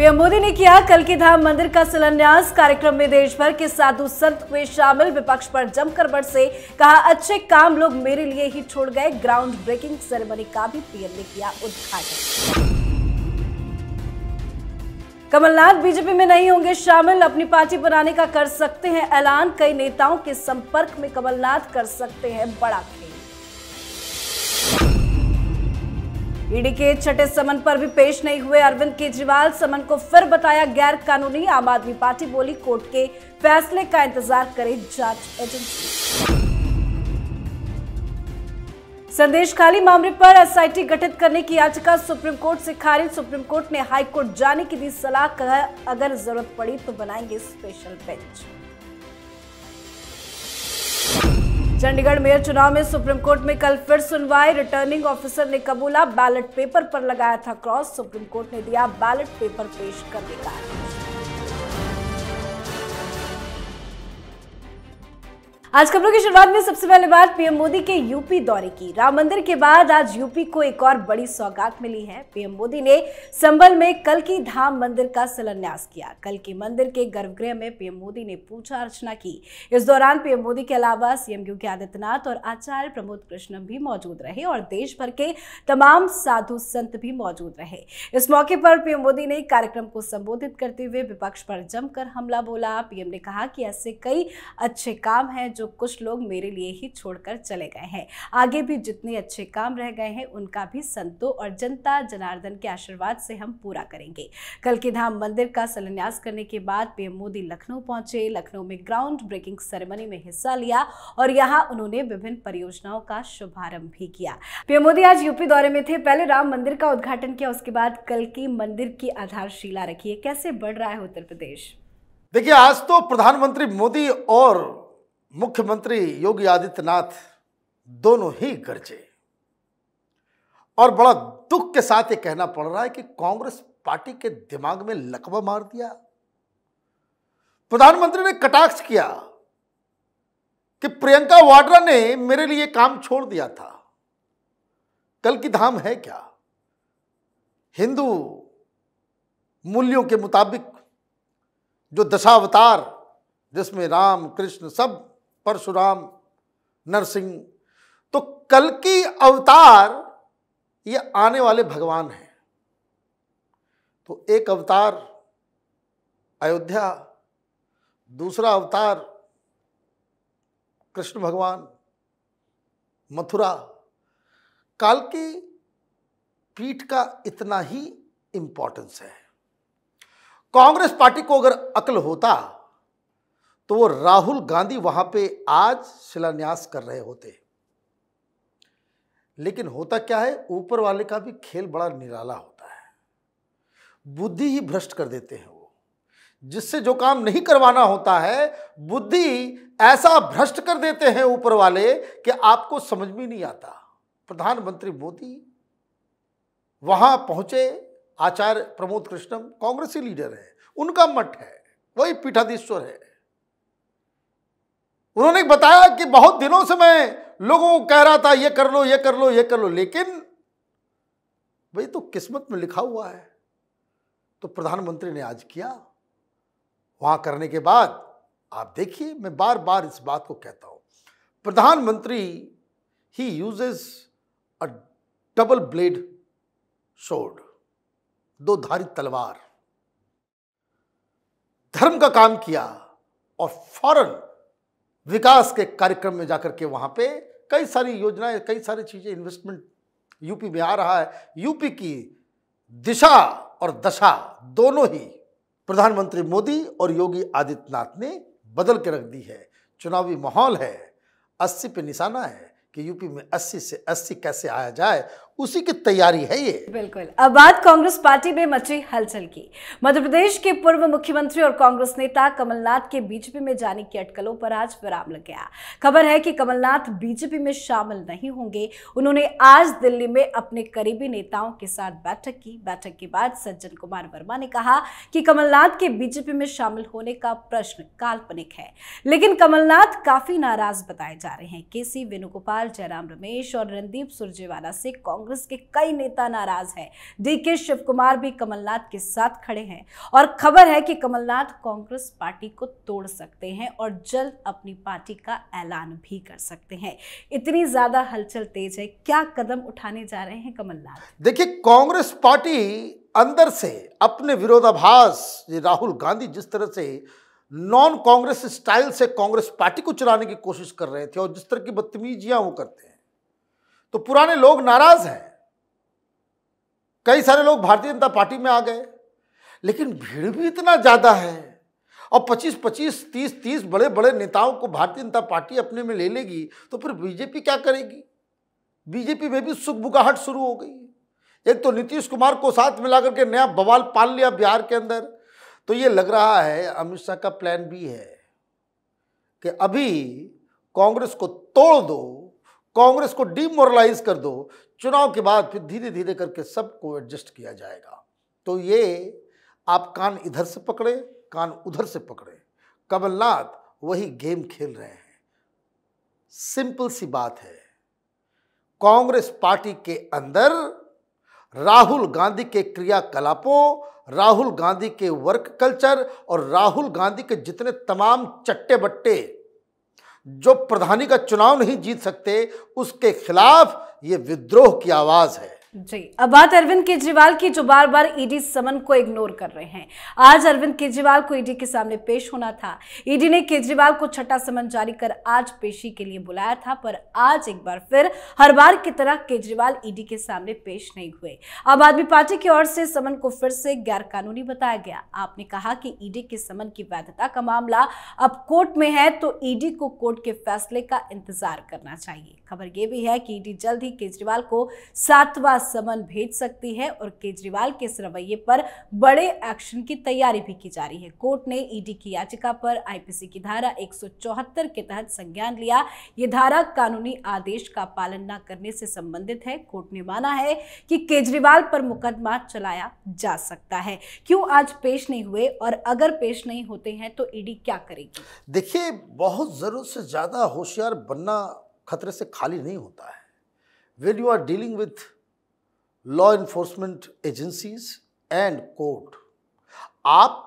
PM Modi ने किया कल के धाम मंदिर का शिलान्यास कार्यक्रम में देश भर के साधु संत हुए शामिल विपक्ष पर जमकर बरसे कहा अच्छे काम लोग मेरे लिए ही छोड़ गए ग्राउंड ब्रेकिंग सेरेमनी का भी पीएम ने किया उद्घाटन कमलनाथ बीजेपी में नहीं होंगे शामिल अपनी पार्टी बनाने का कर सकते हैं ऐलान कई नेताओं के संपर्क में कमलनाथ कर सकते हैं बड़ा ईडी के छठे समन पर भी पेश नहीं हुए अरविंद केजरीवाल समन को फिर बताया गैर कानूनी आम आदमी पार्टी बोली कोर्ट के फैसले का इंतजार करे जांच एजेंसी संदेश खाली मामले पर एसआईटी गठित करने की याचिका सुप्रीम कोर्ट से खारिज सुप्रीम कोर्ट ने हाई कोर्ट जाने की दी सलाह कहा अगर जरूरत पड़ी तो बनाएंगे स्पेशल बेंच चंडीगढ़ मेयर चुनाव में सुप्रीम कोर्ट में कल फिर सुनवाई रिटर्निंग ऑफिसर ने कबूला बैलेट पेपर पर लगाया था क्रॉस सुप्रीम कोर्ट ने दिया बैलेट पेपर पेश करने का आदेश आज खबरों की शुरुआत में सबसे पहले बात पीएम मोदी के यूपी दौरे की राम मंदिर के बाद आज यूपी को एक और बड़ी सौगात मिली है पीएम मोदी ने संबल में कल की धाम मंदिर का शिलान्यास किया कल के मंदिर के गर्भगृह में पीएम मोदी ने पूजा अर्चना की इस दौरान पीएम मोदी के अलावा सीएम योगी आदित्यनाथ और आचार्य प्रमोद कृष्णम भी मौजूद रहे और देश भर के तमाम साधु संत भी मौजूद रहे इस मौके पर पीएम मोदी ने कार्यक्रम को संबोधित करते हुए विपक्ष पर जमकर हमला बोला पीएम ने कहा कि ऐसे कई अच्छे काम हैं जो कुछ लोग मेरे लिए ही छोड़कर चले गए हैं आगे भी जितने अच्छे काम रह गए हैं उनका भी संतों और जनता जनार्दन के आशीर्वाद से हम पूरा करेंगे कल के धाम मंदिर का शिलान्यास करने के बाद पीएम मोदी लखनऊ पहुंचे लखनऊ में ग्राउंड ब्रेकिंग सेरेमनी में हिस्सा लिया और यहाँ उन्होंने विभिन्न परियोजनाओं का शुभारंभ भी किया पीएम मोदी आज यूपी दौरे में थे पहले राम मंदिर का उद्घाटन किया उसके बाद कल की मंदिर की आधारशिला रखी है कैसे बढ़ रहा है उत्तर प्रदेश देखिए आज तो प्रधानमंत्री मोदी और मुख्यमंत्री योगी आदित्यनाथ दोनों ही गरजे और बड़ा दुख के साथ ये कहना पड़ रहा है कि कांग्रेस पार्टी के दिमाग में लकवा मार दिया प्रधानमंत्री ने कटाक्ष किया कि प्रियंका वाड्रा ने मेरे लिए काम छोड़ दिया था कल की धाम है क्या हिंदू मूल्यों के मुताबिक जो दशावतार जिसमें राम कृष्ण सब परशुराम नरसिंह तो कल की अवतार ये आने वाले भगवान हैं तो एक अवतार अयोध्या दूसरा अवतार कृष्ण भगवान मथुरा काल की पीठ का इतना ही इंपॉर्टेंस है कांग्रेस पार्टी को अगर अकल होता तो वो राहुल गांधी वहाँ पे आज शिलान्यास कर रहे होते लेकिन होता क्या है ऊपर वाले का भी खेल बड़ा निराला होता है बुद्धि ही भ्रष्ट कर देते हैं वो जिससे जो काम नहीं करवाना होता है बुद्धि ऐसा भ्रष्ट कर देते हैं ऊपर वाले कि आपको समझ में नहीं आता प्रधानमंत्री मोदी वहां पहुंचे आचार्य प्रमोद कृष्णम कांग्रेसी लीडर है उनका मठ है वही पीठाधीश्वर है उन्होंने बताया कि बहुत दिनों से मैं लोगों को कह रहा था ये कर लो ये कर लो ये कर लो लेकिन भाई तो किस्मत में लिखा हुआ है तो प्रधानमंत्री ने आज किया वहां करने के बाद आप देखिए मैं बार बार इस बात को कहता हूं प्रधानमंत्री ही uses a double blade sword दो धारी तलवार धर्म का काम किया और फौरन विकास के कार्यक्रम में जाकर के वहाँ पे कई सारी योजनाएं कई सारी चीज़ें इन्वेस्टमेंट यूपी में आ रहा है यूपी की दिशा और दशा दोनों ही प्रधानमंत्री मोदी और योगी आदित्यनाथ ने बदल के रख दी है चुनावी माहौल है अस्सी पे निशाना है कि यूपी में अस्सी से अस्सी कैसे आया जाए उसी की तैयारी है ये बिल्कुल अब बात कांग्रेस पार्टी में मची हलचल की मध्य प्रदेश के पूर्व मुख्यमंत्री और कांग्रेस नेता कमलनाथ के बीजेपी में जाने की अटकलों पर आज विराम लग गया खबर है कि कमलनाथ बीजेपी में शामिल नहीं होंगे उन्होंने आज दिल्ली में अपने करीबी नेताओं के साथ बैठक की बैठक के बाद सज्जन कुमार वर्मा ने कहा कि कमलनाथ के बीजेपी में शामिल होने का प्रश्न काल्पनिक है लेकिन कमलनाथ काफी नाराज बताए जा रहे हैं के सी वेणुगोपाल जयराम रमेश और रणदीप सुरजेवाला से कांग्रेस कांग्रेस के कई नेता नाराज हैं डीके शिव कुमार भी कमलनाथ के साथ खड़े हैं और खबर है कि कमलनाथ कांग्रेस पार्टी को तोड़ सकते हैं और जल्द अपनी पार्टी का ऐलान भी कर सकते हैं इतनी ज्यादा हलचल तेज है क्या कदम उठाने जा रहे हैं कमलनाथ देखिए कांग्रेस पार्टी अंदर से अपने विरोधाभास राहुल गांधी जिस तरह से नॉन कांग्रेस स्टाइल से कांग्रेस पार्टी को चलाने की कोशिश कर रहे थे और जिस तरह की बदतमीजियां वो करते हैं तो पुराने लोग नाराज हैं कई सारे लोग भारतीय जनता पार्टी में आ गए लेकिन भीड़ भी इतना ज़्यादा है और 25 25 30 30 बड़े बड़े नेताओं को भारतीय जनता पार्टी अपने में ले लेगी तो फिर बीजेपी क्या करेगी बीजेपी में भी सुखबुगाहट शुरू हो गई एक तो नीतीश कुमार को साथ मिला करके नया बवाल पाल लिया बिहार के अंदर तो ये लग रहा है अमित शाह का प्लान भी है कि अभी कांग्रेस को तोड़ दो कांग्रेस को डीमोरलाइज कर दो चुनाव के बाद फिर धीरे धीरे करके सबको एडजस्ट किया जाएगा तो ये आप कान इधर से पकड़े कान उधर से पकड़े कमलनाथ वही गेम खेल रहे हैं सिंपल सी बात है कांग्रेस पार्टी के अंदर राहुल गांधी के क्रियाकलापों राहुल गांधी के वर्क कल्चर और राहुल गांधी के जितने तमाम चट्टे बट्टे जो प्रधानी का चुनाव नहीं जीत सकते उसके खिलाफ ये विद्रोह की आवाज़ है जी अब बात अरविंद केजरीवाल की जो बार बार ईडी समन को इग्नोर कर रहे हैं आज अरविंद केजरीवाल को ईडी e के सामने पेश होना था ईडी e ने केजरीवाल को छठा समन जारी कर आज पेशी के लिए बुलाया था पर आज एक बार फिर हर बार की तरह केजरीवाल ईडी e के सामने पेश नहीं हुए अब आदमी पार्टी की ओर से समन को फिर से गैर कानूनी बताया गया आपने कहा कि ईडी के समन की वैधता का मामला अब कोर्ट में है तो ईडी को कोर्ट के फैसले का इंतजार करना चाहिए खबर यह भी है कि ईडी जल्द ही केजरीवाल को सातवा समन भेज सकती है और केजरीवाल के इस रवैये पर बड़े एक्शन की तैयारी भी की जा रही है कोर्ट ने ईडी की याचिका पर आईपीसी की धारा एक के तहत संज्ञान लिया ये धारा कानूनी आदेश का पालन न करने से संबंधित है कोर्ट ने माना है कि केजरीवाल पर मुकदमा चलाया जा सकता है क्यों आज पेश नहीं हुए और अगर पेश नहीं होते हैं तो ईडी क्या करेगी देखिए बहुत जरूर से ज़्यादा होशियार बनना खतरे से खाली नहीं होता है when you are dealing with law enforcement agencies and court आप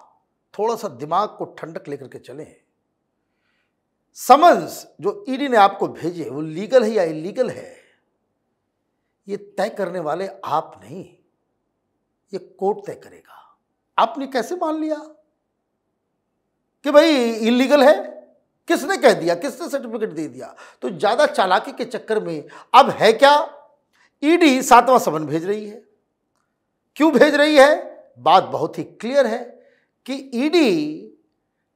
थोड़ा सा दिमाग को ठंडक लेकर के चले समन्स जो ईडी e ने आपको भेजे वो लीगल है या इलीगल है ये तय करने वाले आप नहीं ये कोर्ट तय करेगा आपने कैसे मान लिया कि भाई इलीगल है किसने कह दिया किसने सर्टिफिकेट दे दिया तो ज़्यादा चालाकी के चक्कर में अब है क्या ईडी सातवां समन भेज रही है क्यों भेज रही है बात बहुत ही क्लियर है कि ईडी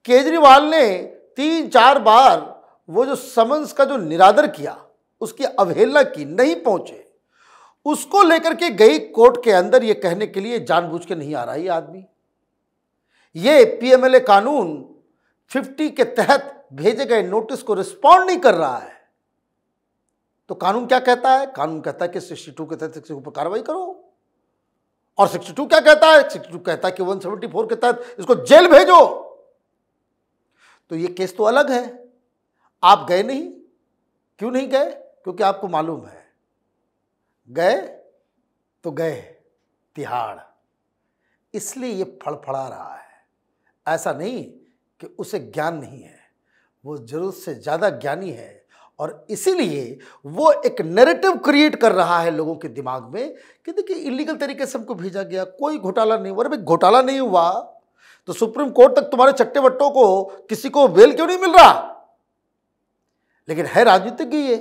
केजरीवाल ने तीन चार बार वो जो समन्स का जो निरादर किया उसकी अवहेलना की नहीं पहुंचे उसको लेकर के गई कोर्ट के अंदर ये कहने के लिए जानबूझ के नहीं आ रहा ये आदमी ये पीएमएलए कानून 50 के तहत भेजे गए नोटिस को रिस्पॉन्ड नहीं कर रहा है तो कानून क्या कहता है कानून कहता है कि सिक्सटी टू के तहत सिक्सटी ऊपर कार्रवाई करो और सिक्सटी टू क्या कहता है सिक्सटी टू कहता है कि वन सेवेंटी फोर के तहत इसको जेल भेजो तो ये केस तो अलग है आप गए नहीं क्यों नहीं गए क्योंकि आपको मालूम है गए तो गए तिहाड़ इसलिए ये फड़फड़ा रहा है ऐसा नहीं कि उसे ज्ञान नहीं है वो जरूरत से ज़्यादा ज्ञानी है और इसीलिए वो एक नैरेटिव क्रिएट कर रहा है लोगों के दिमाग में कि देखिए इलीगल तरीके से हमको भेजा गया कोई घोटाला नहीं हुआ अरे घोटाला नहीं हुआ तो सुप्रीम कोर्ट तक तुम्हारे चट्टे बट्टों को किसी को वेल क्यों नहीं मिल रहा लेकिन है राजनीतिक ये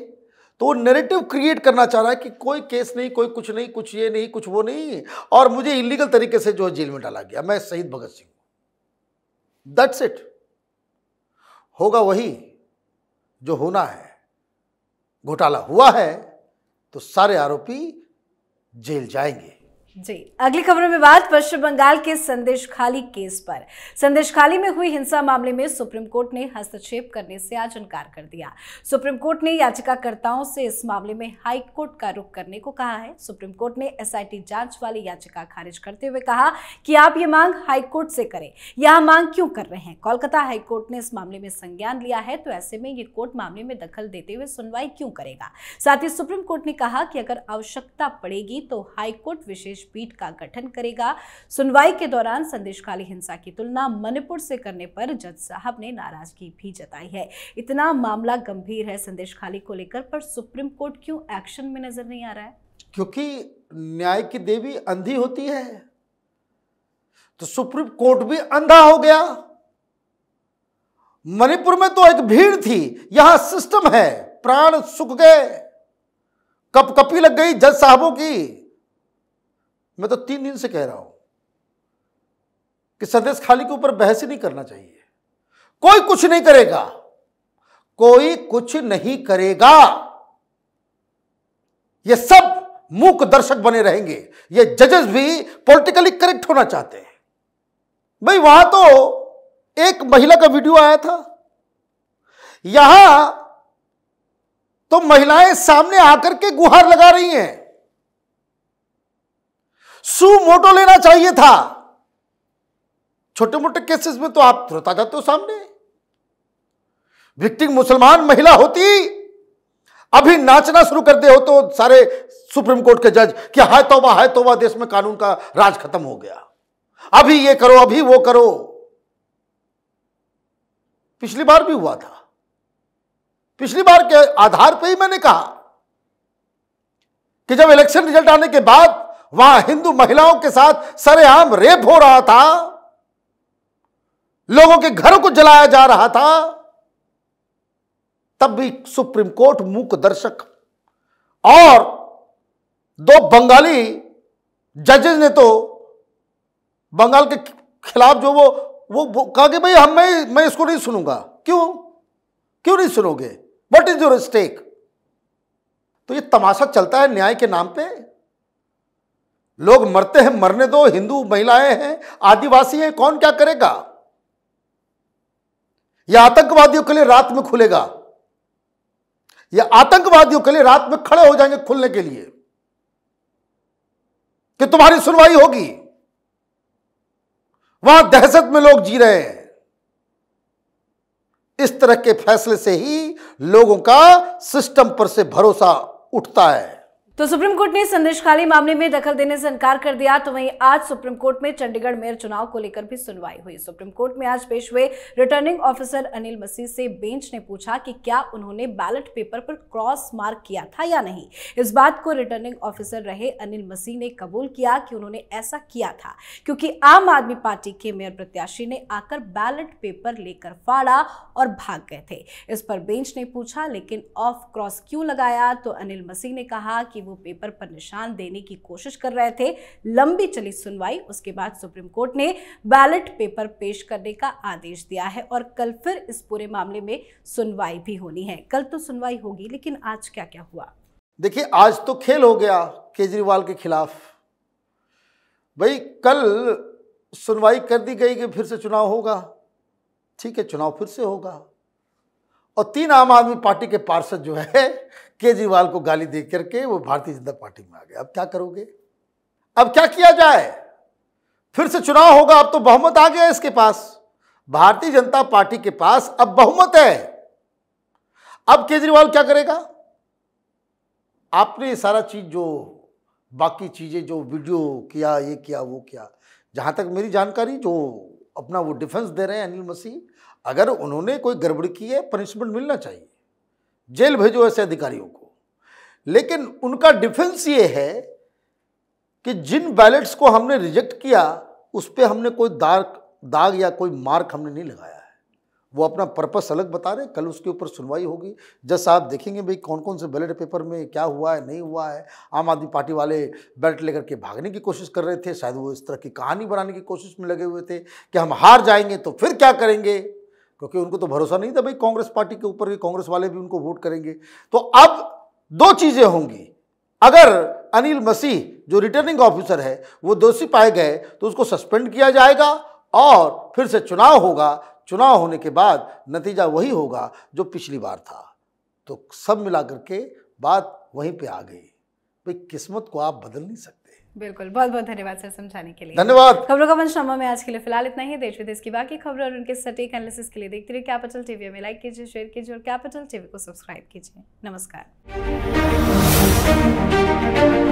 तो वो नेरेटिव क्रिएट करना चाह रहा है कि कोई केस नहीं कोई कुछ नहीं कुछ ये नहीं कुछ वो नहीं और मुझे इलीगल तरीके से जो जेल में डाला गया मैं शहीद भगत सिंह हूं दैट्स इट होगा वही जो होना है घोटाला हुआ है तो सारे आरोपी जेल जाएंगे जी अगली खबरों में बात पश्चिम बंगाल के संदेश खाली केस पर संदेश खाली में हुई हिंसा मामले में सुप्रीम कोर्ट ने हस्तक्षेप करने से आज इनकार कर दिया सुप्रीम कोर्ट ने याचिकाकर्ताओं से इस मामले में हाई कोर्ट का रुख करने को कहा है सुप्रीम कोर्ट ने एसआईटी जांच वाली याचिका खारिज करते हुए कहा कि आप ये मांग हाईकोर्ट से करें यह मांग क्यों कर रहे हैं कोलकाता हाईकोर्ट ने इस मामले में संज्ञान लिया है तो ऐसे में ये कोर्ट मामले में दखल देते हुए सुनवाई क्यों करेगा साथ ही सुप्रीम कोर्ट ने कहा कि अगर आवश्यकता पड़ेगी तो हाईकोर्ट विशेष पीठ का गठन करेगा सुनवाई के दौरान संदेशकाली हिंसा की तुलना मणिपुर से करने पर जज साहब ने नाराजगी भी जताई है इतना मामला गंभीर है संदेशखाली को लेकर पर सुप्रीम कोर्ट क्यों एक्शन में नजर नहीं आ रहा है क्योंकि न्याय की देवी अंधी होती है तो सुप्रीम कोर्ट भी अंधा हो गया मणिपुर में तो एक भीड़ थी यहां सिस्टम है प्राण सुख गए कप कपी लग गई जज साहबों की मैं तो तीन दिन से कह रहा हूं कि संदेश खाली के ऊपर बहस ही नहीं करना चाहिए कोई कुछ नहीं करेगा कोई कुछ नहीं करेगा ये सब मूक दर्शक बने रहेंगे ये जजेस भी पॉलिटिकली करेक्ट होना चाहते हैं भाई वहां तो एक महिला का वीडियो आया था यहां तो महिलाएं सामने आकर के गुहार लगा रही हैं सु मोटो लेना चाहिए था छोटे मोटे केसेस में तो आप तुरंत आ जाते हो सामने विक्टिम मुसलमान महिला होती अभी नाचना शुरू कर दे हो तो सारे सुप्रीम कोर्ट के जज कि हाय तोबा हाय तोबा देश में कानून का राज खत्म हो गया अभी ये करो अभी वो करो पिछली बार भी हुआ था पिछली बार के आधार पे ही मैंने कहा कि जब इलेक्शन रिजल्ट आने के बाद वहां हिंदू महिलाओं के साथ सरेआम रेप हो रहा था लोगों के घरों को जलाया जा रहा था तब भी सुप्रीम कोर्ट मूक दर्शक और दो बंगाली जजेज ने तो बंगाल के खिलाफ जो वो वो, वो कहा कि भाई हम मैं मैं इसको नहीं सुनूंगा क्यों क्यों नहीं सुनोगे वट इज योर स्टेक तो ये तमाशा चलता है न्याय के नाम पे लोग मरते हैं मरने दो हिंदू महिलाएं हैं आदिवासी हैं कौन क्या करेगा यह आतंकवादियों के लिए रात में खुलेगा यह आतंकवादियों के लिए रात में खड़े हो जाएंगे खुलने के लिए कि तुम्हारी सुनवाई होगी वहां दहशत में लोग जी रहे हैं इस तरह के फैसले से ही लोगों का सिस्टम पर से भरोसा उठता है तो सुप्रीम कोर्ट ने संदेशकाली मामले में दखल देने से इनकार कर दिया तो वहीं आज सुप्रीम कोर्ट में चंडीगढ़ मेयर चुनाव को लेकर भी सुनवाई हुई सुप्रीम कोर्ट में आज पेश हुए रिटर्निंग ऑफिसर अनिल मसीह से बेंच ने पूछा कि क्या उन्होंने बैलेट पेपर पर क्रॉस मार्क किया था या नहीं इस बात को रिटर्निंग ऑफिसर रहे अनिल मसीह ने कबूल किया कि उन्होंने ऐसा किया था क्योंकि आम आदमी पार्टी के मेयर प्रत्याशी ने आकर बैलेट पेपर लेकर फाड़ा और भाग गए थे इस पर बेंच ने पूछा लेकिन ऑफ क्रॉस क्यों लगाया तो अनिल मसीह ने कहा कि वो पेपर पर निशान देने की कोशिश कर रहे थे लंबी चली सुनवाई उसके बाद सुप्रीम कोर्ट ने बैलेट पेपर पेश करने का आदेश दिया है और कल फिर इस पूरे मामले में सुनवाई भी होनी है कल तो सुनवाई होगी लेकिन आज क्या क्या हुआ देखिए आज तो खेल हो गया केजरीवाल के खिलाफ भाई कल सुनवाई कर दी गई कि फिर से चुनाव होगा ठीक है चुनाव फिर से होगा और तीन आम आदमी पार्टी के पार्षद जो है केजरीवाल को गाली दे करके वो भारतीय जनता पार्टी में आ गए अब क्या करोगे अब क्या किया जाए फिर से चुनाव होगा अब तो बहुमत आ गया इसके पास भारतीय जनता पार्टी के पास अब बहुमत है अब केजरीवाल क्या करेगा आपने ये सारा चीज जो बाकी चीज़ें जो वीडियो किया ये किया वो किया जहां तक मेरी जानकारी जो अपना वो डिफेंस दे रहे हैं अनिल मसीह अगर उन्होंने कोई गड़बड़ की है पनिशमेंट मिलना चाहिए जेल भेजो ऐसे अधिकारियों को लेकिन उनका डिफेंस ये है कि जिन बैलेट्स को हमने रिजेक्ट किया उस पर हमने कोई दाग दाग या कोई मार्क हमने नहीं लगाया है वो अपना पर्पस अलग बता रहे कल उसके ऊपर सुनवाई होगी जज साहब देखेंगे भाई कौन कौन से बैलेट पेपर में क्या हुआ है नहीं हुआ है आम आदमी पार्टी वाले बैलेट लेकर के भागने की कोशिश कर रहे थे शायद वो इस तरह की कहानी बनाने की कोशिश में लगे हुए थे कि हम हार जाएंगे तो फिर क्या करेंगे क्योंकि उनको तो भरोसा नहीं था भाई कांग्रेस पार्टी के ऊपर भी कांग्रेस वाले भी उनको वोट करेंगे तो अब दो चीज़ें होंगी अगर अनिल मसीह जो रिटर्निंग ऑफिसर है वो दोषी पाए गए तो उसको सस्पेंड किया जाएगा और फिर से चुनाव होगा चुनाव होने के बाद नतीजा वही होगा जो पिछली बार था तो सब मिला करके बात वहीं पे आ गई भाई किस्मत को आप बदल नहीं सकते बिल्कुल बहुत बहुत धन्यवाद सर समझाने के लिए धन्यवाद खबरों का मंच में आज के लिए फिलहाल इतना ही देश विदेश की बाकी खबर और उनके सटीक एनालिसिस के लिए देखते रहिए कैपिटल टीवी में लाइक कीजिए शेयर कीजिए और कैपिटल टीवी को सब्सक्राइब कीजिए नमस्कार